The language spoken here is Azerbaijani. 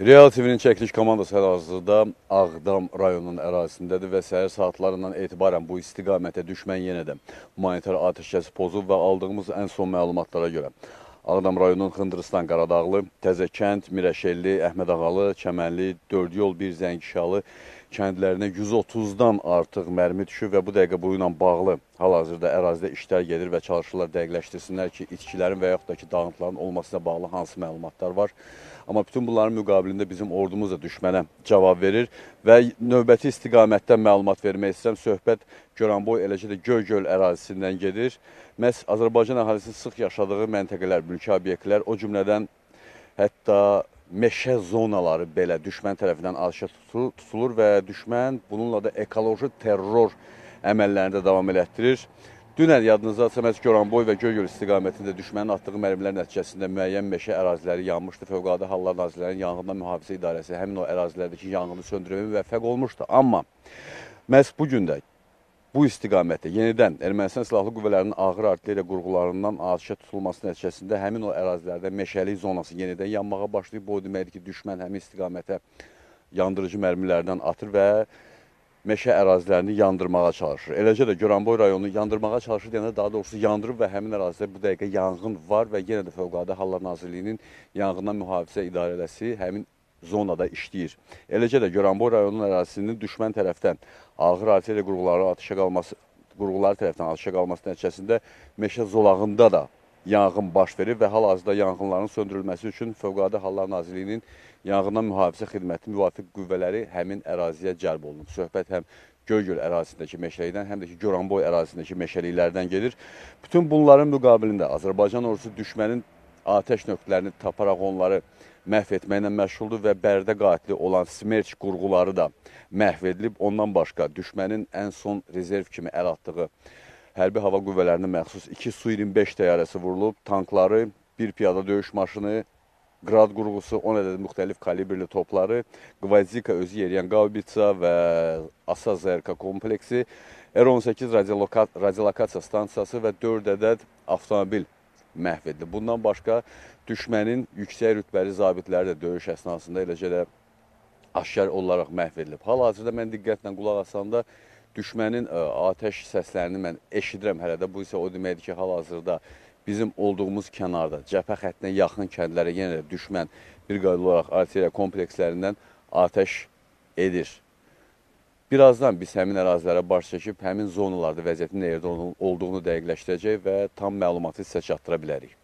Real TV-nin çəkiliş komandası hal-hazırda Ağdam rayonunun ərazisindədir və səhər saatlarından etibarən bu istiqamətə düşmən yenə də humanitar atəşkəsi pozub və aldığımız ən son məlumatlara görə Ağdam rayonunun Xındırıstan Qaradağlı, Təzəkənd, Mirəşelli, Əhmədağalı, Çəmənli, Dördüyol, Bir Zəngişalı kəndlərinə 130-dan artıq mərmi düşüb və bu dəqiqə bu ilə bağlı Hal-hazırda ərazidə işlər gedir və çalışırlar dəqiqləşdirsinlər ki, itkilərin və yaxud da ki, dağıntıların olmasına bağlı hansı məlumatlar var. Amma bütün bunların müqabilində bizim ordumuz da düşmənə cavab verir və növbəti istiqamətdən məlumat vermək istəyirəm. Söhbət Göranboy, eləcə də Göygöl ərazisindən gedir. Məhz Azərbaycan əhalisinin sıx yaşadığı məntəqələr, mülki obyektlər, o cümlədən hətta meşə zonaları belə düşmən tərəfindən aşağı tutulur və düşmən bununla da ekoloji terror edilməkdir əməllərini də davam elətdirir. Dünən yadınızda məhz Goranboy və Göygöl istiqamətində düşmənin atdığı mərmilər nəticəsində müəyyən meşə əraziləri yanmışdı. Fövqəladə Hallar Nazirlərinin Yanğından Mühafizə İdarəsi həmin o ərazilərdəki yanğını söndürməyə müvəffəq olmuşdu. Amma məhz bu gün də bu istiqamətdə yenidən Ermənistan Silahlı Qüvvələrinin ağır artilleriya qurğularından atışa tutulması nəticəsində həmin o ərazilərdə meşəlik zonası yenidən yanmağa başlayıb. Bu o deməkdir ki, düşmən həmin istiqamətə yandırıcı mərmilərdən atır və meşə ərazilərini yandırmağa çalışır. Eləcə də Goranboy rayonunu yandırmağa çalışır deyəndə daha doğrusu yandırıb və həmin ərazidə bu dəqiqə yanğın var və yenə də Fövqəladə Hallar Nazirliyinin yanğından mühafizə idarələsi həmin zonada işləyir. Eləcə də Goranboy rayonunun ərazisinin düşmən tərəfdən ağır artilleriya qurğuları atışa qalması qurğular tərəfindən atışa qalması nəticəsində meşə zolağında da yanğın baş verib və hal-hazırda yanğınların söndürülməsi üçün Fövqəladə Hallar Nazirliyinin Yanğından Mühafizə Xidməti müvafiq qüvvələri həmin əraziyə cəlb olunub. Söhbət həm Göygöl ərazisindəki meşəlikdən, həm də ki, Goranboy ərazisindəki meşəliklərdən gedir. Bütün bunların müqabilində Azərbaycan ordusu düşmənin atəş nöqtələrini taparaq onları məhv etməklə məşğuldur və Bərdə qatili olan Smerç qurğuları da məhv edilib. Ondan başqa düşmənin ən son rezerv kimi əl atdığı Hərbi Hava Qüvvələrinə məxsus 2 Su-25 təyyarəsi vurulub, tankları, bir piyada döyüş maşını, qrad qurğusu, 10 ədəd müxtəlif kalibrli topları, Qvazika özü yeriyən Qaubitsa və Asa ZRK kompleksi, R-18 radiolokasiya stansiyası və 4 ədəd avtomobil məhv edildi. Bundan başqa düşmənin yüksək rütbəli zabitləri də döyüş əsnasında eləcə də aşkar olaraq məhv edilib. Hal-hazırda mən diqqətlə qulaq asanda düşmənin ə, e, atəş səslərini mən eşidirəm hələ də. Bu isə o deməkdir ki, hal-hazırda bizim olduğumuz kənarda, cəbhə xəttinə yaxın kəndlərə yenə də düşmən bir qayda olaraq artilleriya komplekslərindən atəş edir. Birazdan biz həmin ərazilərə baş çəkib həmin zonalarda vəziyyətin nə yerdə olduğunu dəqiqləşdirəcək və tam məlumatı sizə çatdıra bilərik.